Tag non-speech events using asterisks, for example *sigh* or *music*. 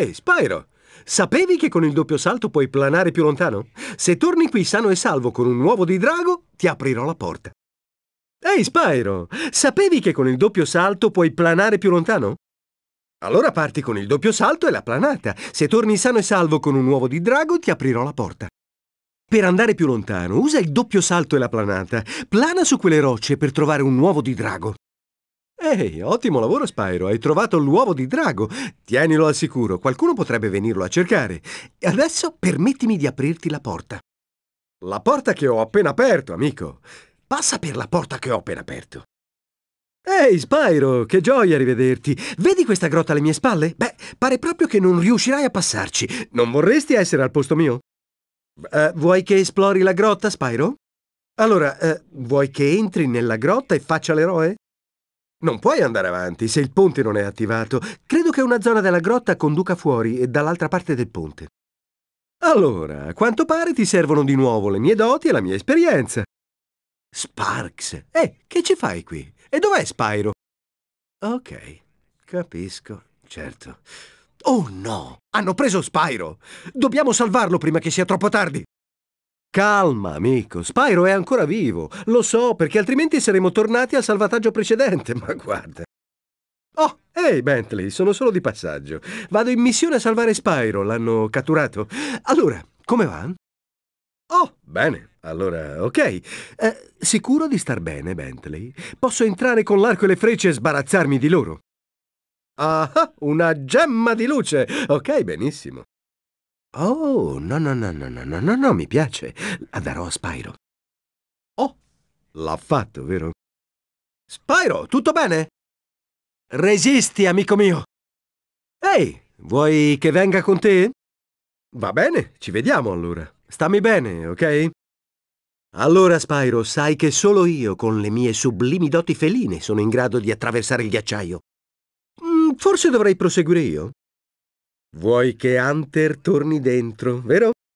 Ehi, Spyro! Sapevi che con il doppio salto puoi planare più lontano? Se torni qui sano e salvo con un uovo di drago, ti aprirò la porta. Ehi, Spyro! Sapevi che con il doppio salto puoi planare più lontano? Allora parti con il doppio salto e la planata. Se torni sano e salvo con un uovo di drago, ti aprirò la porta. Per andare più lontano, usa il doppio salto e la planata. Plana su quelle rocce per trovare un uovo di drago. Ehi, ottimo lavoro Spyro, hai trovato l'uovo di drago. Tienilo al sicuro, qualcuno potrebbe venirlo a cercare. E adesso permettimi di aprirti la porta. La porta che ho appena aperto, amico. Passa per la porta che ho appena aperto. Ehi Spyro, che gioia rivederti. Vedi questa grotta alle mie spalle? Beh, pare proprio che non riuscirai a passarci. Non vorresti essere al posto mio? Eh, vuoi che esplori la grotta, Spyro? Allora, eh, vuoi che entri nella grotta e faccia l'eroe? Non puoi andare avanti se il ponte non è attivato. Credo che una zona della grotta conduca fuori e dall'altra parte del ponte. Allora, a quanto pare ti servono di nuovo le mie doti e la mia esperienza. Sparks, eh, che ci fai qui? E dov'è Spyro? Ok, capisco, certo. Oh no, hanno preso Spyro! Dobbiamo salvarlo prima che sia troppo tardi! Calma, amico. Spyro è ancora vivo. Lo so, perché altrimenti saremmo tornati al salvataggio precedente, *laughs* ma guarda. Oh, ehi hey Bentley, sono solo di passaggio. Vado in missione a salvare Spyro, l'hanno catturato. Allora, come va? Oh, bene. Allora, ok. Eh, sicuro di star bene, Bentley? Posso entrare con l'arco e le frecce e sbarazzarmi di loro? Ah, ah una gemma di luce. Ok, benissimo. Oh, no, no, no, no, no, no, no, no, mi piace. La darò a Spyro. Oh, l'ha fatto, vero? Spyro, tutto bene? Resisti, amico mio. Ehi, vuoi che venga con te? Va bene, ci vediamo allora. Stammi bene, ok? Allora, Spyro, sai che solo io, con le mie sublimi doti feline, sono in grado di attraversare il ghiacciaio. Mm, forse dovrei proseguire io. Vuoi che Hunter torni dentro, vero?